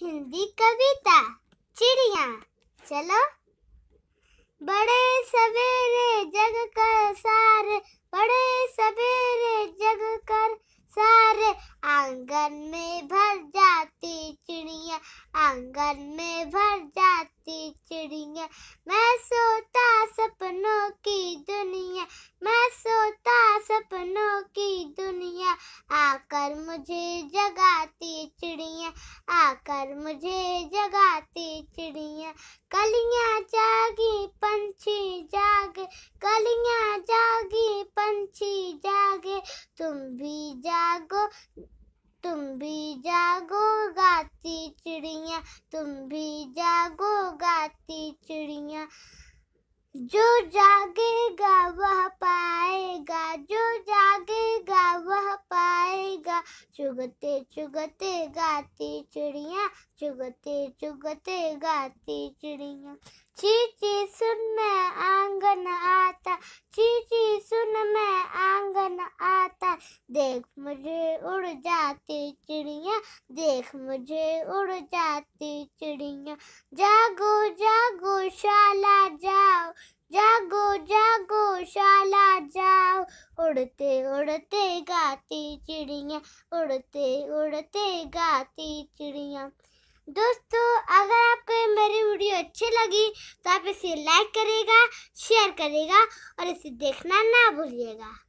हिंदी कविता चिड़िया चलो बड़े सवेरे जग कर सारे बड़े सवेरे जग कर सारे आंगन में भर जाती चिड़िया आंगन में भर जाती चिड़िया मैं सोता सपनों की दुनिया मैं सोता सपनों चिड़िया आकर मुझे जगाती चिड़िया आकर मुझे जगाती चिड़िया कलियां जागी पंछी जागे कलियां जागी पंछी जागे तुम भी जागो तुम भी जागो गाती चिड़िया तुम भी जागो गाती चिड़िया जो जागे चुगते चुगते गाती चिड़िया चुगते चुगते गाती चिड़िया चीची सुन मैं आंगन आता चीची सुन मैं आंगन आता देख मुझे उड़ जाती चिड़िया देख मुझे उड़ जाती चिड़िया जागो जागो शाला जाओ उड़ते उड़ते गाती चिड़िया उड़ते उड़ते गाती चिड़िया दोस्तों अगर आपको मेरी वीडियो अच्छी लगी तो आप इसे लाइक करेगा शेयर करेगा और इसे देखना ना भूलिएगा